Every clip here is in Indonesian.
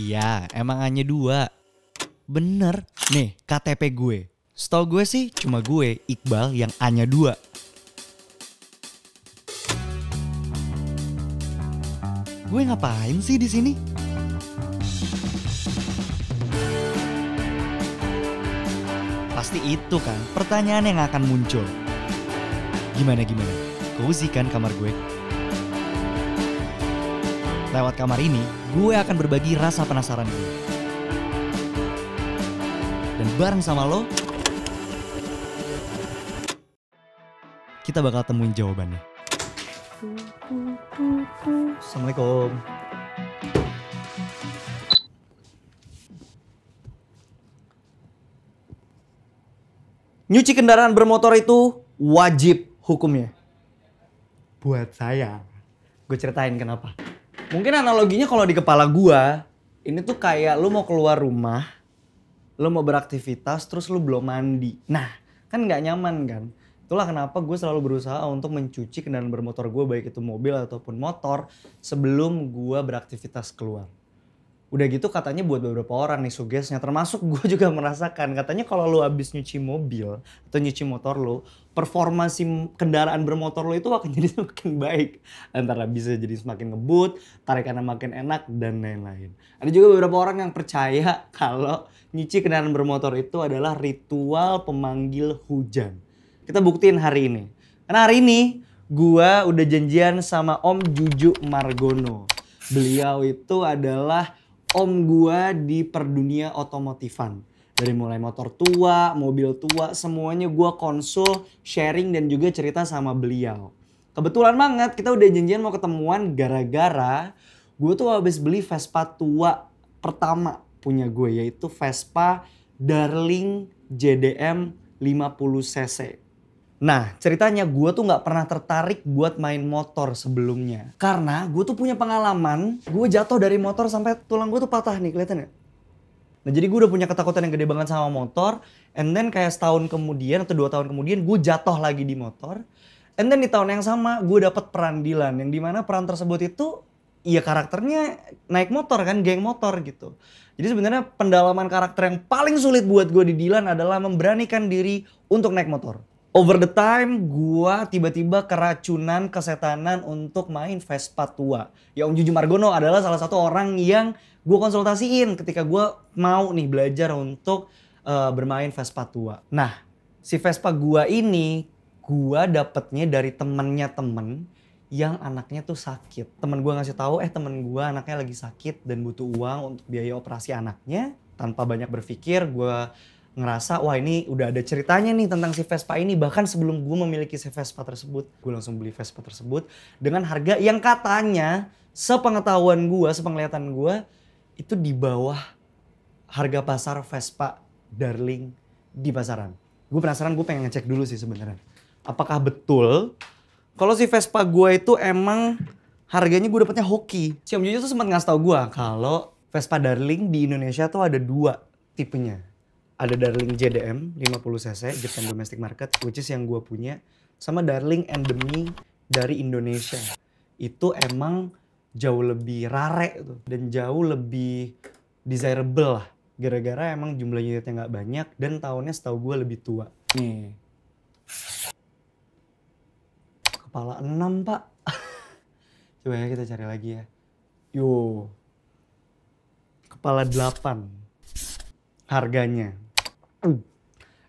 Iya, emang hanya dua. Bener. Nih, KTP gue. Setau gue sih cuma gue, Iqbal, yang hanya dua. Gue ngapain sih di sini? Pasti itu kan pertanyaan yang akan muncul. Gimana gimana? Kau kan kamar gue? Lewat kamar ini, gue akan berbagi rasa penasaran gue. Dan bareng sama lo, kita bakal temuin jawabannya. Assalamualaikum. Nyuci kendaraan bermotor itu wajib hukumnya. Buat saya, gue ceritain kenapa. Mungkin analoginya kalau di kepala gua, ini tuh kayak lu mau keluar rumah, lu mau beraktivitas terus lu belum mandi. Nah, kan nggak nyaman kan? Itulah kenapa gue selalu berusaha untuk mencuci kendaraan bermotor gue baik itu mobil ataupun motor sebelum gue beraktivitas keluar. Udah gitu katanya buat beberapa orang nih sugesnya, termasuk gue juga merasakan. Katanya kalau lu habis nyuci mobil atau nyuci motor lu, performa kendaraan bermotor lu itu akan jadi semakin baik. Antara bisa jadi semakin ngebut, tarikannya makin enak, dan lain-lain. Ada juga beberapa orang yang percaya kalau nyuci kendaraan bermotor itu adalah ritual pemanggil hujan. Kita buktiin hari ini. Karena hari ini gue udah janjian sama Om Juju Margono. Beliau itu adalah om gua di perdunia otomotifan dari mulai motor tua, mobil tua, semuanya gua konsul, sharing dan juga cerita sama beliau. Kebetulan banget kita udah janjian mau ketemuan gara-gara gue tuh habis beli Vespa tua pertama punya gue yaitu Vespa Darling JDM 50cc. Nah ceritanya gue tuh gak pernah tertarik buat main motor sebelumnya. Karena gue tuh punya pengalaman, gue jatuh dari motor sampai tulang gue tuh patah nih kelihatan ya. Nah jadi gue udah punya ketakutan yang gede banget sama motor. And then kayak setahun kemudian atau dua tahun kemudian gue jatuh lagi di motor. And then di tahun yang sama gue dapet peran Dilan. Yang dimana peran tersebut itu ya karakternya naik motor kan, geng motor gitu. Jadi sebenarnya pendalaman karakter yang paling sulit buat gue di Dilan adalah memberanikan diri untuk naik motor over the time gua tiba-tiba keracunan kesetanan untuk main Vespa tua. Ya Om Juju Margono adalah salah satu orang yang gua konsultasiin ketika gua mau nih belajar untuk uh, bermain Vespa tua. Nah, si Vespa gua ini gua dapetnya dari temennya temen yang anaknya tuh sakit. Temen gua ngasih tahu, eh temen gua anaknya lagi sakit dan butuh uang untuk biaya operasi anaknya. Tanpa banyak berpikir, gua ngerasa wah ini udah ada ceritanya nih tentang si Vespa ini bahkan sebelum gue memiliki si Vespa tersebut gue langsung beli Vespa tersebut dengan harga yang katanya sepengetahuan gue sepenglihatan gue itu di bawah harga pasar Vespa Darling di pasaran gue penasaran gue pengen ngecek dulu sih sebenarnya apakah betul kalau si Vespa gue itu emang harganya gue dapetnya hoki si Om Jojo tuh sempat ngasih tau gue kalau Vespa Darling di Indonesia tuh ada dua tipenya ada Darling JDM 50cc Japan Domestic Market which is yang gue punya sama Darling Endemi dari Indonesia itu emang jauh lebih rare tuh dan jauh lebih desirable lah gara-gara emang jumlah unitnya nggak banyak dan tahunnya setahu gue lebih tua nih hmm. kepala 6 pak coba ya kita cari lagi ya yo kepala 8 harganya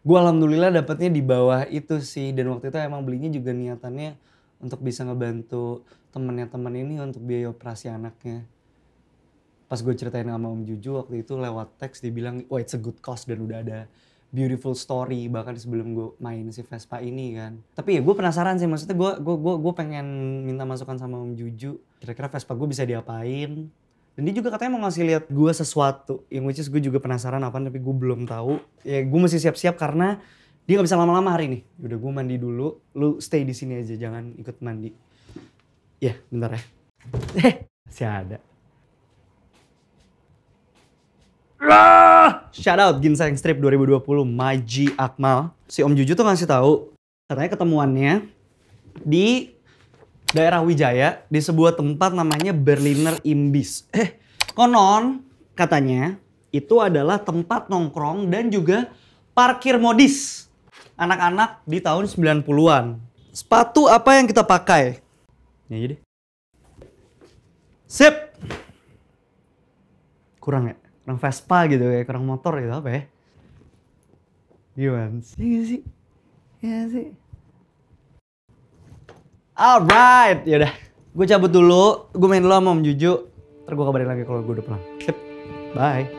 gue alhamdulillah dapetnya di bawah itu sih dan waktu itu emang belinya juga niatannya untuk bisa ngebantu temennya temen ini untuk biaya operasi anaknya pas gue ceritain sama Om Juju waktu itu lewat teks dibilang oh it's a good cause dan udah ada beautiful story bahkan sebelum gue main si Vespa ini kan tapi ya gue penasaran sih maksudnya gue gue gue pengen minta masukan sama Om Juju kira-kira Vespa gue bisa diapain dan dia juga katanya mau ngasih lihat gue sesuatu yang which is gue juga penasaran apa tapi gue belum tahu ya gue masih siap-siap karena dia nggak bisa lama-lama hari ini ya udah gue mandi dulu lu stay di sini aja jangan ikut mandi ya yeah, bentar ya eh masih ada Rah! Shout out Ginseng Strip 2020 Maji Akmal. Si Om Juju tuh ngasih tahu katanya ketemuannya di daerah Wijaya di sebuah tempat namanya Berliner Imbis. Eh, konon katanya itu adalah tempat nongkrong dan juga parkir modis anak-anak di tahun 90-an. Sepatu apa yang kita pakai? Ya jadi. Sip. Kurang ya? Kurang Vespa gitu ya, kurang motor gitu apa ya? Gimana sih? Iya sih? Iya sih? Alright, yaudah. Gue cabut dulu, gue main dulu sama Om Juju. Ntar gue kabarin lagi kalau gue udah pulang. Sip, bye.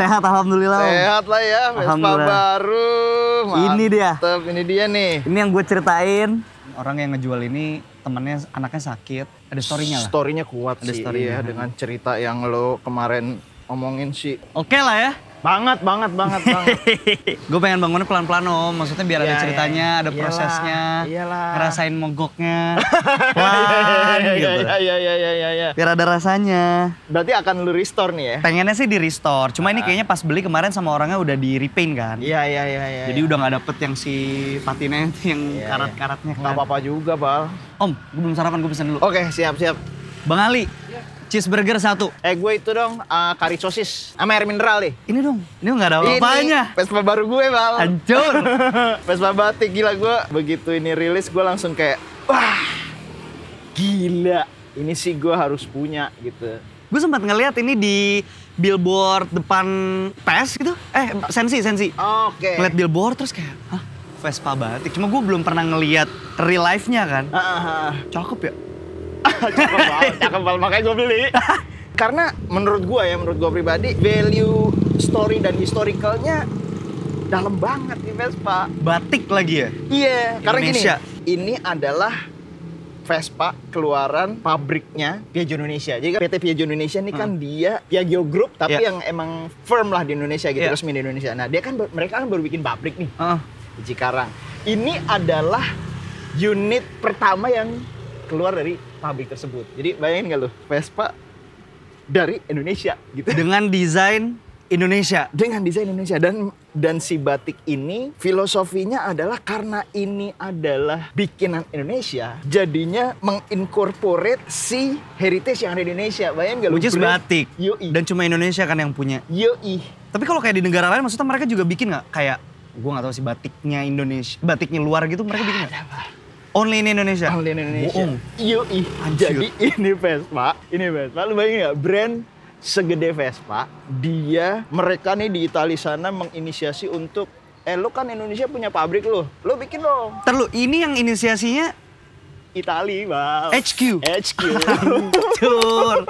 Sehat alhamdulillah. Sehat lah ya, Vespa baru. Mantep. Ini dia. Ini dia nih. Ini yang gue ceritain. Orang yang ngejual ini temennya anaknya sakit. Ada storynya lah. Storynya kuat Ada sih. Story iya, dengan cerita yang lo kemarin omongin sih. Oke okay lah ya. Banget, banget, banget, banget. gue pengen bangunnya pelan-pelan om, maksudnya biar ya, ada iya, iya, ceritanya, ya. ada prosesnya, iyalah. ngerasain mogoknya, iya, pelan gitu. Iya, iya, iya, iya, iya. Biar ada rasanya. Berarti akan lu restore nih ya? Pengennya sih di restore, cuma uh. ini ah. kayaknya pas beli kemarin sama orangnya udah di repaint kan. Iya, iya, iya. Ya, Jadi udah gak dapet yang si patinnya yang karat-karatnya. Gak kan. apa-apa juga, Bal. Om, gue belum sarapan, gue pesen dulu. Oke, siap, siap. Bang Ali, Cheeseburger satu. Eh gue itu dong, uh, eh, kari sosis sama air mineral deh. Ini dong, ini nggak ada apa-apanya. Vespa baru gue bal. Hancur. Vespa batik gila gue. Begitu ini rilis gue langsung kayak, wah gila. Ini sih gue harus punya gitu. Gue sempat ngeliat ini di billboard depan PES gitu. Eh, Sensi, Sensi. Oke. Okay. Ngeliat billboard terus kayak, hah? Vespa batik. Cuma gue belum pernah ngeliat real life-nya kan. Uh, uh, uh. Cakep ya? cakep banget, cakep Makanya gue beli. Karena menurut gue ya, menurut gue pribadi, value story dan historicalnya dalam banget nih Vespa. Batik lagi ya? Iya, karena gini, ini adalah Vespa keluaran pabriknya Piaggio Indonesia. Jadi kan PT Piaggio Indonesia ini kan hmm. dia Piaggio Group tapi yeah. yang emang firm lah di Indonesia gitu yeah. resmi di Indonesia. Nah dia kan mereka kan baru bikin pabrik nih uh. di Cikarang. Ini adalah unit pertama yang keluar dari pabrik tersebut. Jadi bayangin nggak lo, Vespa dari Indonesia gitu. Dengan desain Indonesia. Dengan desain Indonesia dan dan si batik ini filosofinya adalah karena ini adalah bikinan Indonesia, jadinya mengincorporate si heritage yang ada di Indonesia. Bayangin nggak lu? Which batik. Yoi. Dan cuma Indonesia kan yang punya. Yoi. Tapi kalau kayak di negara lain maksudnya mereka juga bikin nggak kayak gue gak tahu sih batiknya Indonesia, batiknya luar gitu mereka bikin nggak? Only in Indonesia. Only in Indonesia. oh. Yoi. Iya, Jadi ini Vespa, ini Vespa. Lu bayangin nggak brand segede Vespa, dia mereka nih di Itali sana menginisiasi untuk eh lu kan Indonesia punya pabrik lu. Lu bikin dong. Terlu ini yang inisiasinya Itali, Bang. HQ. HQ. Hancur.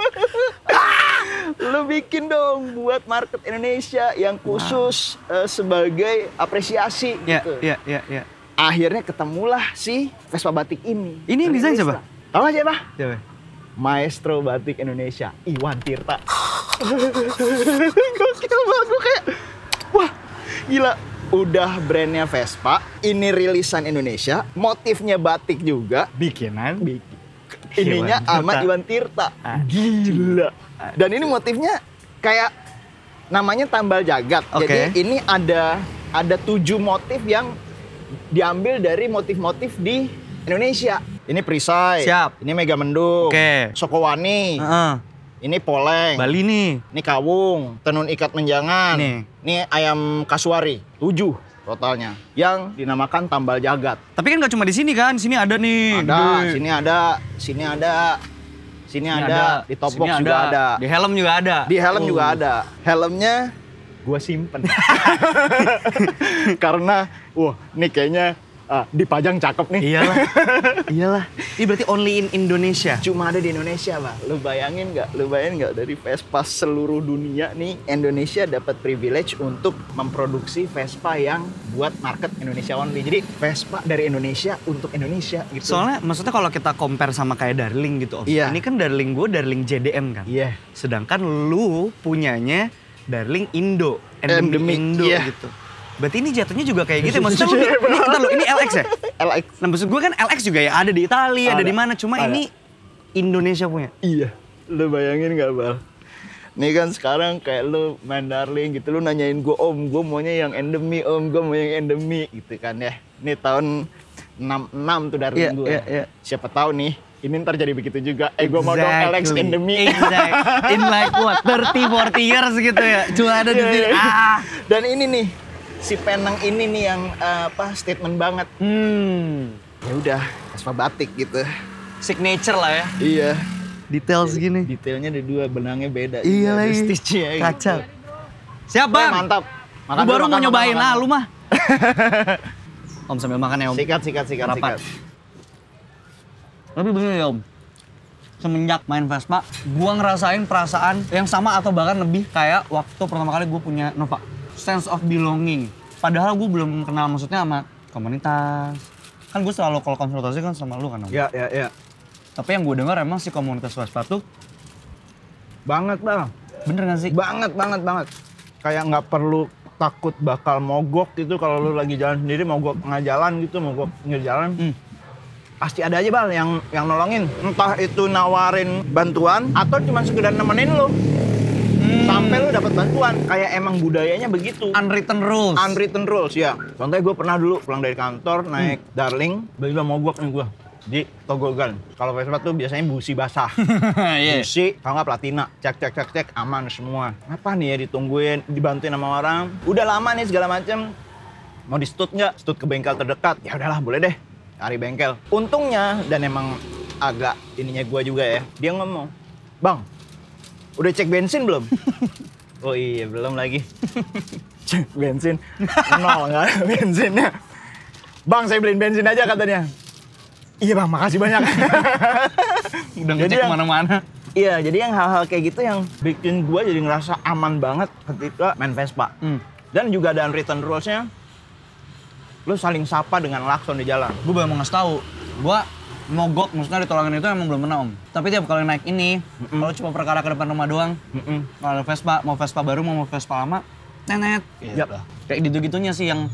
lu bikin dong buat market Indonesia yang khusus wow. uh, eh, sebagai apresiasi yeah, gitu. Iya, yeah, iya, yeah, iya. Yeah akhirnya ketemulah si Vespa batik ini. Ini yang desain siapa? Tahu aja siapa? Siapa? Maestro Batik Indonesia, Iwan Tirta. Gokil banget gue kayak, wah gila. Udah brandnya Vespa, ini rilisan Indonesia, motifnya batik juga. Bikinan? Bikin. Ininya Ahmad Iwan Tirta. Gila. Dan ini motifnya kayak namanya tambal jagat. Okay. Jadi ini ada ada tujuh motif yang diambil dari motif-motif di Indonesia. Ini perisai. Siap. Ini mega mendung. Oke. Okay. Sokowani. Uh -uh. Ini poleng. Bali nih. Ini kawung. Tenun ikat menjangan. Nih. Ini ayam kasuari. Tujuh totalnya. Yang dinamakan tambal jagat. Tapi kan gak cuma di sini kan? sini ada nih. Ada. Gede. Sini ada. Sini ada. Sini, ada. ada. Di topok juga ada. ada. Di helm juga ada. Di helm uh. juga ada. Helmnya gue simpen karena wah ini kayaknya uh, ah, dipajang cakep nih iyalah iyalah ini berarti only in Indonesia cuma ada di Indonesia bang lu bayangin nggak lu bayangin nggak dari Vespa seluruh dunia nih Indonesia dapat privilege untuk memproduksi Vespa yang buat market Indonesia only jadi Vespa dari Indonesia untuk Indonesia gitu soalnya maksudnya kalau kita compare sama kayak Darling gitu om iya ini kan Darling gue Darling JDM kan iya sedangkan lu punyanya Darling Indo, endemic, Indo yeah. gitu. Berarti ini jatuhnya juga kayak gitu. Ya, maksudnya lu, ini, kita lu, ini LX ya? LX. Nah maksud gue kan LX juga ya ada di Italia, ada, ada di mana. Cuma ada. ini Indonesia punya. Iya. Lu bayangin gak Bal? Nih kan sekarang kayak lu main darling gitu, lu nanyain gue om, gue maunya yang endemi om, gue mau yang endemi gitu kan ya. Ini tahun 66 tuh darling yeah, gue. Yeah, yeah. Siapa tahu nih ini ntar jadi begitu juga. Eh gue mau dong Alex in the me. Exactly. In like what, 30, 40 years gitu ya. Cuma ada di iya, sini. Iya, iya. Ah. Dan ini nih, si Penang ini nih yang eh, apa statement banget. Hmm. Ya udah, Asma batik gitu. Signature lah ya. Iya. Detail segini. Detailnya ada dua, benangnya beda. Iya lagi. Stitch ya. Kacau. Gitu. Siap bang. mantap. lu baru mau nyobain lah lu mah. Om sambil makan ya om. Sikat, sikat, sikat, rapat. sikat. Tapi begini ya Om, semenjak main Vespa, gue ngerasain perasaan yang sama atau bahkan lebih kayak waktu pertama kali gue punya Nova. Sense of belonging. Padahal gue belum kenal maksudnya sama komunitas. Kan gue selalu kalau konsultasi kan sama lu kan Om. Iya, iya, iya. Tapi yang gue dengar emang si komunitas Vespa tuh... Banget bang. Bener gak sih? Banget, banget, banget. Kayak nggak perlu takut bakal mogok gitu kalau lu lagi jalan sendiri mogok nggak jalan gitu mogok nggak jalan hmm pasti ada aja bal yang yang nolongin entah itu nawarin bantuan atau cuma sekedar nemenin lo hmm. sampai lo dapat bantuan kayak emang budayanya begitu unwritten rules unwritten rules ya contohnya gue pernah dulu pulang dari kantor naik hmm. darling beli mau gue nih gue di Togogan. Kalau Vespa tuh biasanya busi basah. yeah. Busi, kalau nggak platina. Cek, cek, cek, cek, aman semua. Apa nih ya ditungguin, dibantuin sama orang. Udah lama nih segala macem. Mau di stut nggak? Stut ke bengkel terdekat. Ya udahlah, boleh deh cari bengkel. Untungnya dan emang agak ininya gue juga ya, dia ngomong, Bang, udah cek bensin belum? oh iya, belum lagi. cek bensin? Nol, nggak bensinnya. Bang, saya beliin bensin aja katanya. Iya bang, makasih banyak. udah ngecek kemana-mana. Iya, jadi yang hal-hal kayak gitu yang bikin gue jadi ngerasa aman banget ketika main Vespa. Hmm. Dan juga ada unwritten rules-nya, lu saling sapa dengan Lakson di jalan. Gue baru mau ngasih tahu, gue mogok maksudnya ditolongin itu emang belum pernah om. Tapi tiap kali naik ini, mm -mm. kalau cuma perkara ke depan rumah doang, mm -mm. kalau Vespa, mau Vespa baru mau Vespa lama, nenek. Iya. Yep. Kayak gitu-gitunya sih yang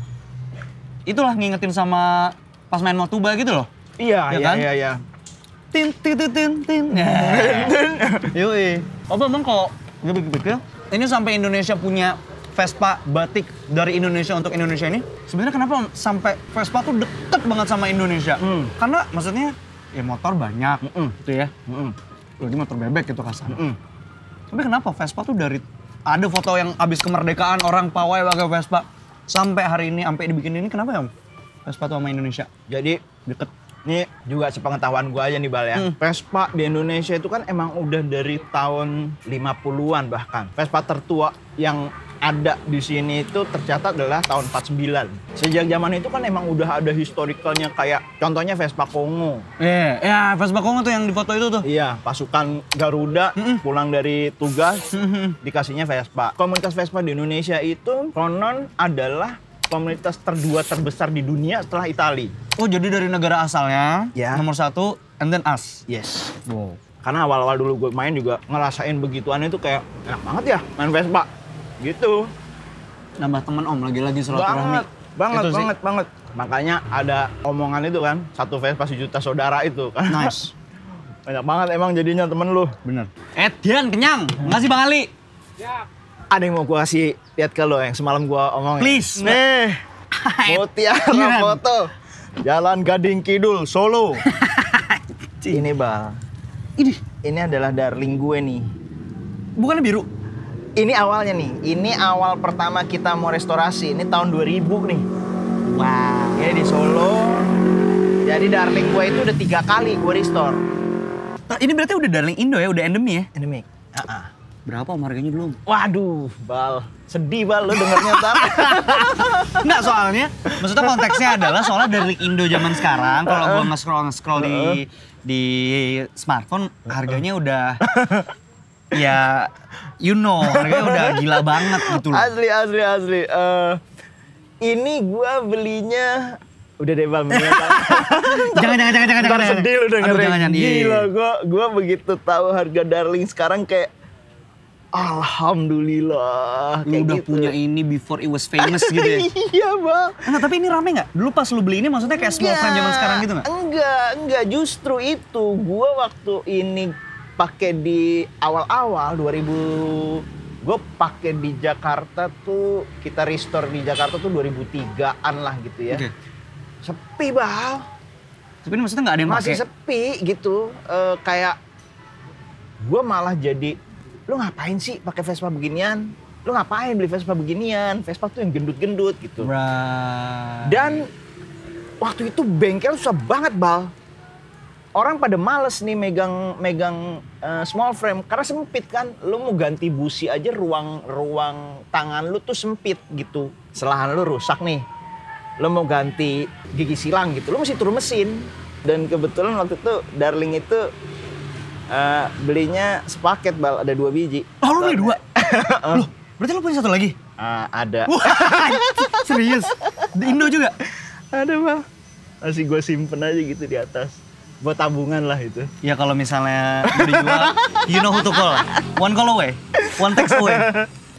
itulah ngingetin sama pas main Motuba gitu loh. Iya, ya iya, kan? iya, iya. Tin, tin, tin, tin, tin. Yoi. Oh, emang kalau gue pikir ini sampai Indonesia punya Vespa batik dari Indonesia untuk Indonesia ini, sebenarnya kenapa sampai Vespa tuh deket banget sama Indonesia? Hmm. Karena maksudnya ya motor banyak, mm -mm, gitu ya. Mm -mm. Lagi motor bebek gitu kasar. Mm -mm. Tapi kenapa Vespa tuh dari ada foto yang abis kemerdekaan orang pawai pakai Vespa sampai hari ini sampai dibikin ini kenapa ya Vespa tuh sama Indonesia? Jadi deket ini juga sepengetahuan gue aja nih Bal ya. Hmm. Vespa di Indonesia itu kan emang udah dari tahun 50-an bahkan. Vespa tertua yang ada di sini itu tercatat adalah tahun 49. Sejak zaman itu kan emang udah ada historicalnya kayak contohnya Vespa Kongo. Iya, eh, yeah, yeah, Vespa Kongo tuh yang di foto itu tuh. Iya, pasukan Garuda mm -mm. pulang dari tugas mm -hmm. dikasihnya Vespa. Komunitas Vespa di Indonesia itu konon adalah komunitas terdua terbesar di dunia setelah Italia. Oh, jadi dari negara asalnya yeah. nomor satu and then us. Yes. Wow. Karena awal-awal dulu gue main juga ngerasain begituannya itu kayak enak banget ya main Vespa gitu nambah teman om lagi-lagi silaturahmi banget banget itu banget sih. banget makanya ada omongan itu kan satu pasti juta saudara itu kan nice banyak banget emang jadinya temen lu bener Edian eh, kenyang makasih Bang Ali Siap. ada yang mau gua kasih lihat ke lo yang semalam gua omongin please nih ya, mutiara foto Jalan Gading Kidul, Solo. ini bal. Ini. Ini adalah darling gue nih. Bukannya biru? ini awalnya nih, ini awal pertama kita mau restorasi, ini tahun 2000 nih. Wow. Ini di Solo. Jadi darling gue itu udah tiga kali gue restore. Nah, ini berarti udah darling Indo ya, udah endemi ya? Endemic. Ah, ah. Berapa om harganya belum? Waduh, Bal. Sedih Bal, lo dengernya ntar. Enggak soalnya, maksudnya konteksnya adalah soalnya darling Indo zaman sekarang, kalau gue uh-uh. nge-scroll-nge-scroll di, uh-uh. di smartphone, harganya udah ya you know harganya udah gila banget gitu loh. Asli asli asli. Uh, ini gua belinya udah deh bang. jangan jangan jangan jangan jangan. Sedih lu dengerin. Jangan, jangan, iya, gila iya, iya. gua gua begitu tahu harga darling sekarang kayak Alhamdulillah. Lu udah gitu. punya ini before it was famous gitu ya? iya bang. Enggak, eh, tapi ini rame nggak? Dulu pas lu beli ini maksudnya kayak small fan zaman sekarang gitu nggak? Enggak, enggak. Justru itu. Gua waktu ini pakai di awal-awal 2000 gue pakai di Jakarta tuh kita restore di Jakarta tuh 2003an lah gitu ya okay. sepi bal. tapi ini maksudnya nggak ada yang masih pake. sepi gitu e, kayak gue malah jadi lu ngapain sih pakai Vespa beginian lu ngapain beli Vespa beginian Vespa tuh yang gendut-gendut gitu right. dan waktu itu bengkel susah banget bal orang pada males nih megang megang uh, small frame karena sempit kan lu mau ganti busi aja ruang ruang tangan lu tuh sempit gitu selahan lu rusak nih lu mau ganti gigi silang gitu lu mesti turun mesin dan kebetulan waktu itu darling itu uh, belinya sepaket bal ada dua biji oh lu beli dua Lu? berarti lu punya satu lagi uh, ada serius di Indo juga ada bal masih gue simpen aja gitu di atas buat tabungan lah itu. Ya kalau misalnya dijual, you know who to call. One call away, one text away.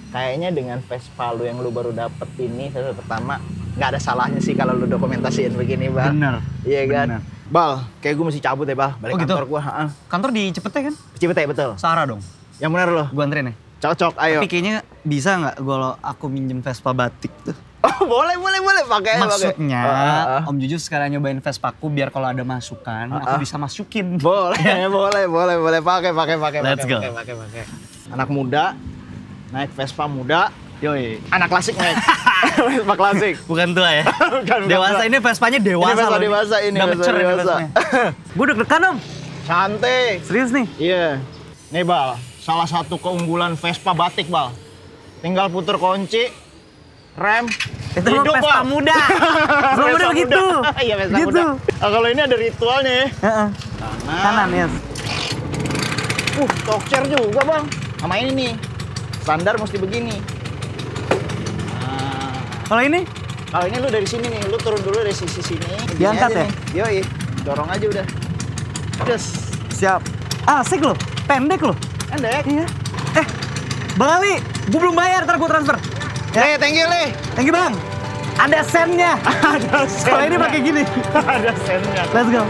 Kayaknya dengan Vespa lu yang lu baru dapet ini saya pertama nggak ada salahnya sih kalau lu dokumentasiin begini bal. Bener. Iya kan. Bener. Bal, kayak gue mesti cabut ya bal. Balik oh, gitu? kantor gitu? gua. Ha-ha. Kantor di Cipete kan? Cipete betul. Sarah dong. Yang benar lo. Gue anterin ya. Cocok, ayo. Tapi kayaknya bisa nggak kalau aku minjem Vespa batik tuh? Oh, boleh, boleh, boleh pakai. Maksudnya, pakai. Uh, oh, ah, ah. Om jujur sekarang nyobain Vespaku biar kalau ada masukan, uh, uh. aku bisa masukin. Boleh, boleh, boleh, boleh pakai, pakai, pakai. Let's pakai, go. Pakai, pakai, pakai. Anak muda naik Vespa muda. Yoi. Anak klasik naik. Vespa klasik. Bukan tua ya. bukan, bukan dewasa tua. ini Vespanya dewasa. Ini Vespa loh. dewasa ini. Udah Vespa dewasa. Gue deg-degan om. Santai. Serius nih? Iya. Yeah. Nih Bal, salah satu keunggulan Vespa batik Bal. Tinggal putar kunci, rem, itu Hidup, pesta muda. pesta muda begitu. Iya, pesta gitu. muda. Oh, kalau ini ada ritualnya ya. Kanan. Kanan, yes. Uh, tokcer juga, Bang. Sama ini nih. Standar mesti begini. Nah. Kalau ini? Kalau ini lu dari sini nih, lu turun dulu dari sisi sini. Diangkat ya? Nih. Yoi, dorong aja udah. Terus. Siap. Asik lo, pendek lo, Pendek? Iya. Eh, Bang Ali, gue belum bayar, ntar gue transfer. Ya. Le, thank you, Le. Thank you, Bang. Ada sennya. Ada sennya. Kalau ini pakai gini. Ada sennya. Let's go.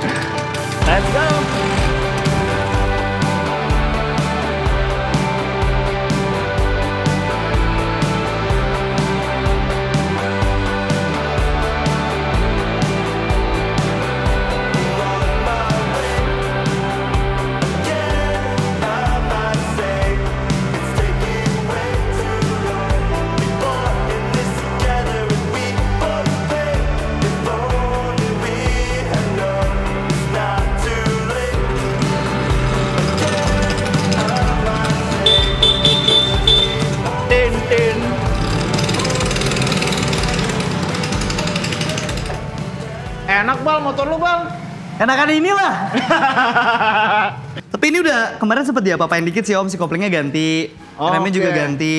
Let's go. Anak-anak inilah. Tapi ini udah kemarin sempat diapa-apain dikit sih Om, si koplingnya ganti, oh, remnya okay. juga ganti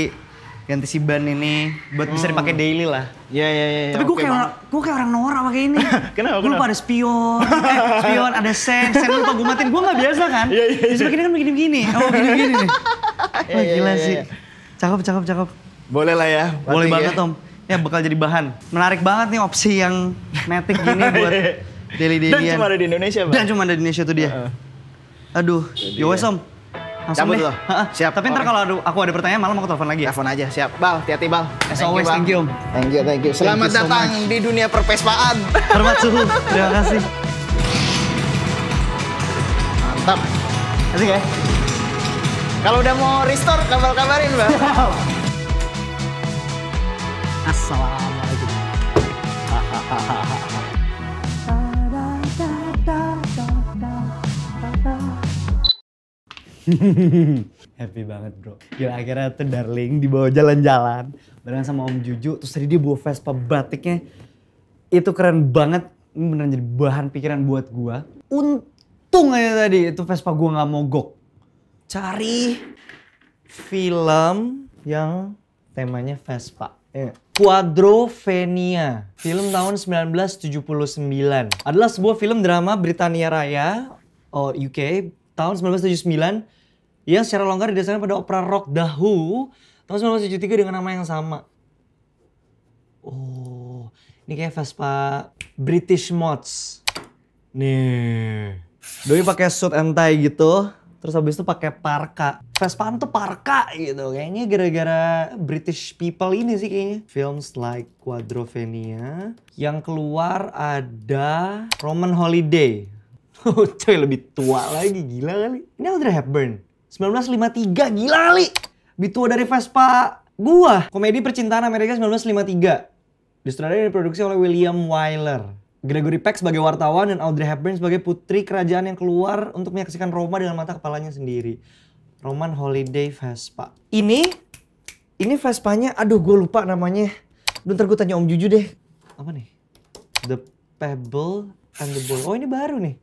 ganti si ban ini buat hmm. bisa dipakai daily lah. Iya iya iya. iya. Tapi gue okay kayak orang, gue kayak orang norak pakai ini. kenapa? Gue lupa ada spion, eh, spion ada sen, sen lupa gue matiin. Gue nggak biasa kan. Iya iya. Jadi begini iya. kan begini begini. Oh begini begini nih. Iya, Wah oh, gila sih. Cakep cakep cakep. Boleh lah ya. Boleh banget ya. Om. Ya bakal jadi bahan. Menarik banget nih opsi yang metik gini buat Daily Dailyan. Dan cuma ada di Indonesia, Bang. Dan cuma ada di Indonesia tuh dia. Uh -uh. Aduh, yo wes, Om. Siapa Cabut deh. Siap. Tapi ntar kalau aku ada pertanyaan malam aku telepon lagi ya. Telepon aja, siap. Bal, hati-hati, Bal. As always, thank you, Thank you, thank you. Selamat thank you datang di dunia perpespaan. Hormat suhu. Terima kasih. Mantap. Asik ya? Kalau udah mau restore, kabar-kabarin, Bang. Assalamualaikum. Hahaha. Happy banget bro. Gila akhirnya tuh darling bawah jalan-jalan. Bareng sama Om Juju. Terus tadi dia bawa Vespa batiknya. Itu keren banget. Ini beneran jadi bahan pikiran buat gua. Untung aja tadi itu Vespa gua gak mogok. Cari film yang temanya Vespa. Yeah. Quadrovenia, film tahun 1979. Adalah sebuah film drama Britania Raya, oh UK, tahun 1979 yang secara longgar didasarkan pada opera rock Dahu tahun 1973 dengan nama yang sama. Oh, ini kayak Vespa British Mods. Nih. Doi pakai suit and tie gitu, terus habis itu pakai parka. Vespa itu parka gitu, kayaknya gara-gara British people ini sih kayaknya. Films like Quadrophenia, yang keluar ada Roman Holiday. Oh, coy lebih tua lagi, gila kali. Ini Audrey Hepburn. 1953, gila li! Lebih tua dari Vespa gua. Komedi Percintaan Amerika 1953. Disutradarai dan diproduksi oleh William Wyler. Gregory Peck sebagai wartawan dan Audrey Hepburn sebagai putri kerajaan yang keluar untuk menyaksikan Roma dengan mata kepalanya sendiri. Roman Holiday Vespa. Ini, ini Vespanya, aduh gue lupa namanya. Bentar gue tanya Om Juju deh. Apa nih? The Pebble and the Ball. Oh ini baru nih.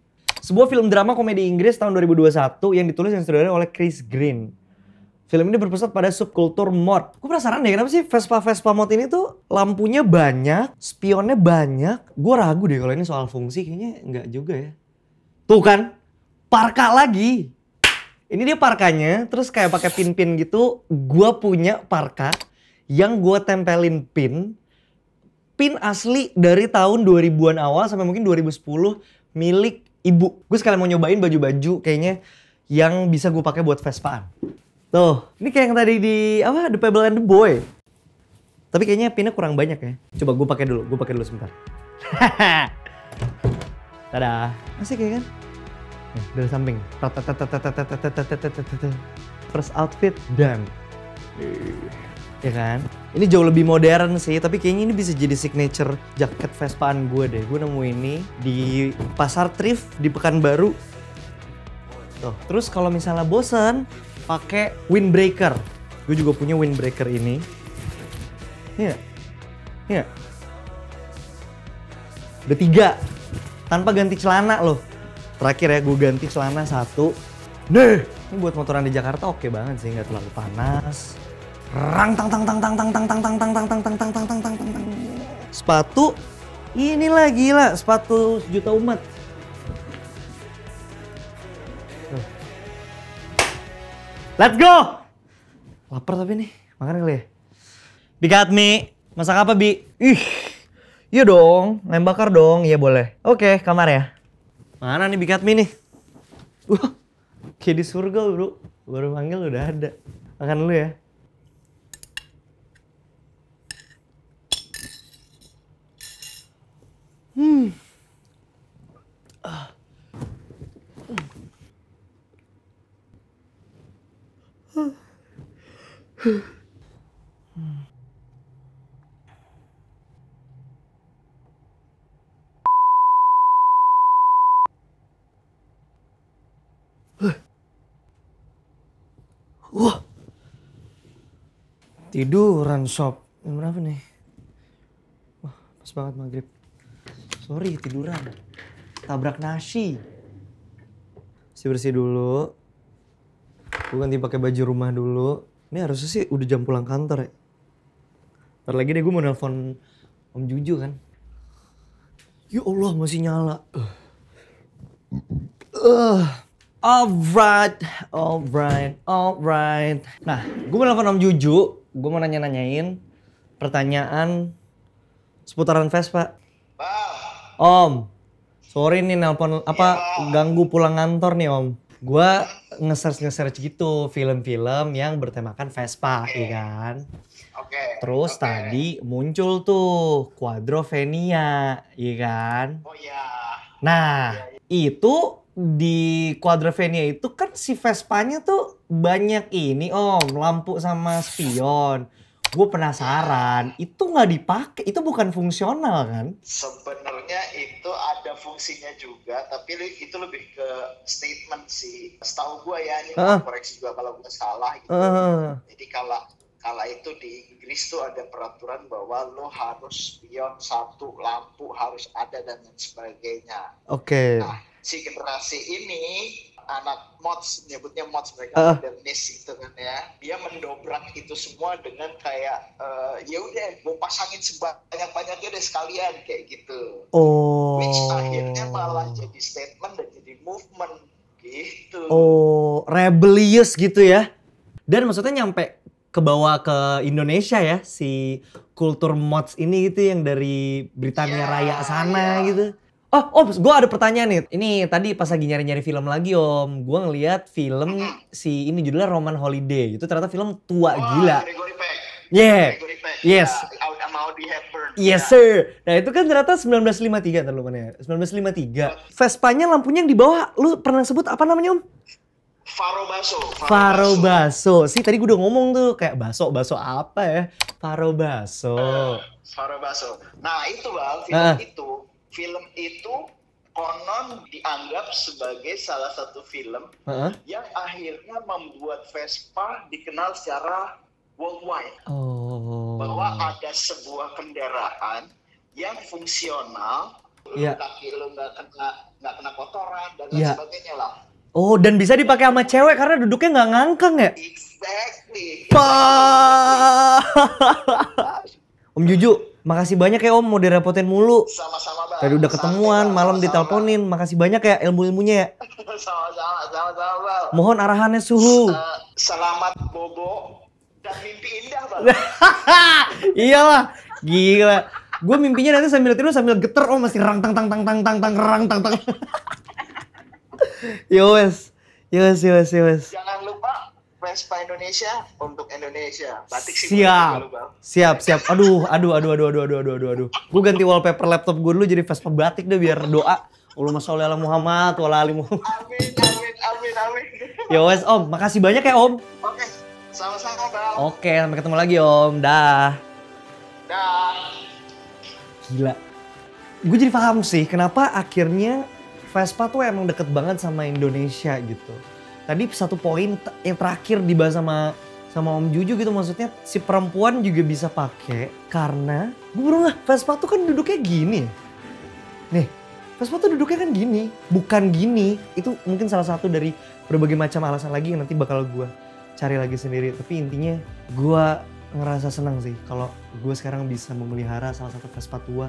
Sebuah film drama komedi Inggris tahun 2021 yang ditulis dan disutradarai oleh Chris Green. Film ini berpusat pada subkultur mod. Gue penasaran deh kenapa sih Vespa-Vespa mod ini tuh lampunya banyak, spionnya banyak. Gue ragu deh kalau ini soal fungsi kayaknya nggak juga ya. Tuh kan, parka lagi. Ini dia parkanya, terus kayak pakai pin-pin gitu. Gue punya parka yang gue tempelin pin. Pin asli dari tahun 2000-an awal sampai mungkin 2010 milik ibu. Gue sekalian mau nyobain baju-baju kayaknya yang bisa gue pakai buat Vespaan. Tuh, ini kayak yang tadi di apa The Pebble and the Boy. Tapi kayaknya pinnya kurang banyak ya. Coba gue pakai dulu, gue pakai dulu sebentar. Tada. Masih kayak kan? dari samping. First outfit, damn ya kan? Ini jauh lebih modern sih, tapi kayaknya ini bisa jadi signature jaket Vespaan gue deh. Gue nemu ini di pasar thrift di Pekanbaru. Tuh. Terus kalau misalnya bosen, pakai windbreaker. Gue juga punya windbreaker ini. Iya. Iya. Udah tiga. Tanpa ganti celana loh. Terakhir ya, gue ganti celana satu. Nih, ini buat motoran di Jakarta oke okay banget sih, nggak terlalu panas. Rang tang tang tang tang tang tang tang tang tang tang tang tang tang tang tang tang tang. Sepatu lagi lah sepatu sejuta umat. Let's go! lapar tapi nih, makan kali ya? Bikat mie, masak apa Bi? Ih, iya dong, lem bakar dong, iya boleh. Oke, kamar ya. Mana nih bikat nih? Wah, uh, kayak di surga bro, baru panggil udah ada. Makan dulu ya. Hmm. Wah. Tiduran sob. yang berapa nih? Wah, pas banget maghrib sorry tiduran tabrak nasi bersih bersih dulu gue ganti pakai baju rumah dulu ini harusnya sih udah jam pulang kantor ya ntar lagi deh gue mau nelfon om Juju kan ya Allah masih nyala uh. uh alright, alright, alright. Nah, gue mau nelfon Om Juju. Gue mau nanya-nanyain pertanyaan seputaran Vespa. Om, sorry nih nelpon apa ya. ganggu pulang kantor nih Om. Gua nge-search-nge-search gitu film-film yang bertemakan Vespa, okay. Iya kan? Oke. Okay. Terus okay. tadi muncul tuh Quadrovenia, ya kan? Oh iya. Nah, ya, ya. itu di Quadrovenia itu kan si Vespanya tuh banyak ini om, lampu sama spion gue penasaran itu nggak dipakai itu bukan fungsional kan sebenarnya itu ada fungsinya juga tapi itu lebih ke statement sih setahu gue ya ini uh. koreksi juga kalau gue salah gitu uh. jadi kalau kala itu di Inggris tuh ada peraturan bahwa lo harus pion satu lampu harus ada dan lain sebagainya. Oke. Okay. Nah, si generasi ini anak mods nyebutnya mods mereka uh. modernis itu kan ya dia mendobrak itu semua dengan kayak uh, ya udah gue pasangin sebanyak banyaknya deh sekalian kayak gitu oh. which akhirnya malah jadi statement dan jadi movement gitu oh rebellious gitu ya dan maksudnya nyampe ke bawah ke Indonesia ya si kultur mods ini gitu yang dari Britania yeah, Raya sana yeah. gitu Oh, Om, oh, gue ada pertanyaan nih. Ini tadi pas lagi nyari-nyari film lagi, Om. Gue ngeliat film mm-hmm. si ini judulnya Roman Holiday. Itu ternyata film tua Wah, gila. Gregory Peck. Yeah. Gregory Peck. Yes. Yeah. Iya, yes, iya. sir. Nah, itu kan ternyata 1953 ntar lu mana ya? 1953. Vespanya lampunya yang di bawah, lu pernah sebut apa namanya, Om? Faro Baso. Faro, Faro Baso. Baso. Sih tadi gue udah ngomong tuh kayak baso baso apa ya? Faro Baso. Uh, Faro Baso. Nah, itu Bang, film uh. itu film itu konon dianggap sebagai salah satu film uh-huh. yang akhirnya membuat Vespa dikenal secara worldwide. Oh. Bahwa ada sebuah kendaraan yang fungsional, yeah. kaki lu nggak kena nggak kena kotoran dan lain yeah. sebagainya lah. Oh, dan bisa dipakai sama cewek karena duduknya nggak ngangkang ya? Exactly. Pa. Om Juju, Makasih banyak ya Om, mau direpotin mulu. Sama-sama Bang. Tadi udah ketemuan, sama-sama, malam diteleponin. Makasih banyak ya ilmu-ilmunya ya. sama-sama, sama-sama Mohon arahannya suhu. Uh, selamat bobo dan mimpi indah Bang. Iyalah, gila. Gue mimpinya nanti sambil tidur sambil geter Om masih rang tang tang tang tang tang tang rang tang tang. yes, yes, yes, yes. Jangan lupa Vespa Indonesia untuk Indonesia. Batik siap. sih dulu, Bang. Siap, siap. Aduh, aduh, aduh, aduh, aduh, aduh, aduh, aduh, aduh. Gue ganti wallpaper laptop gue dulu jadi Vespa batik deh biar doa. Allahumma sholli ala Muhammad wa ali Muhammad. Amin, amin, amin, amin. Ya wes Om, makasih banyak ya Om. Oke, sama-sama Bang. Oke, sampai ketemu lagi Om. Dah. Dah. Gila. Gue jadi paham sih kenapa akhirnya Vespa tuh emang deket banget sama Indonesia gitu tadi satu poin yang terakhir dibahas sama sama Om Juju gitu maksudnya si perempuan juga bisa pakai karena gue baru nggak Vespa tuh kan duduknya gini nih Vespa tuh duduknya kan gini bukan gini itu mungkin salah satu dari berbagai macam alasan lagi yang nanti bakal gue cari lagi sendiri tapi intinya gue ngerasa senang sih kalau gue sekarang bisa memelihara salah satu Vespa tua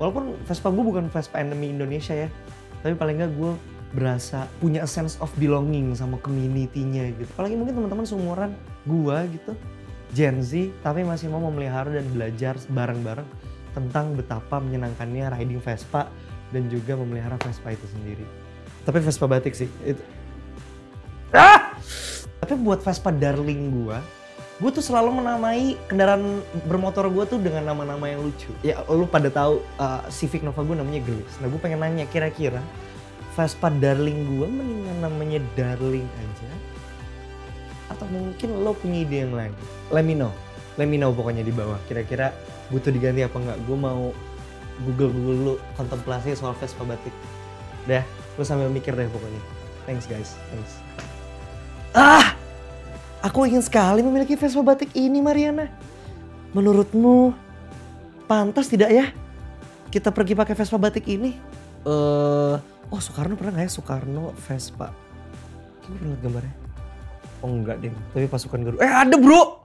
walaupun Vespa gue bukan Vespa endemi Indonesia ya tapi paling nggak gue berasa punya sense of belonging sama community-nya gitu. Apalagi mungkin teman-teman seumuran gua gitu, Gen Z, tapi masih mau memelihara dan belajar bareng-bareng tentang betapa menyenangkannya riding Vespa dan juga memelihara Vespa itu sendiri. Tapi Vespa batik sih. Itu. Ah! Tapi buat Vespa darling gua, gue tuh selalu menamai kendaraan bermotor gua tuh dengan nama-nama yang lucu. Ya lu pada tahu uh, Civic Nova gue namanya gelis. Nah gue pengen nanya kira-kira Vespa darling gue mendingan namanya darling aja atau mungkin lo punya ide yang lain let me know let me know pokoknya di bawah kira-kira butuh diganti apa enggak gue mau google google dulu kontemplasi soal Vespa batik deh lo sambil mikir deh pokoknya thanks guys thanks ah aku ingin sekali memiliki Vespa batik ini Mariana menurutmu pantas tidak ya kita pergi pakai Vespa batik ini uh, oh Soekarno pernah nggak ya Soekarno Vespa? Gue pernah gambarnya. Oh enggak deh, tapi pasukan Garuda. Eh ada bro,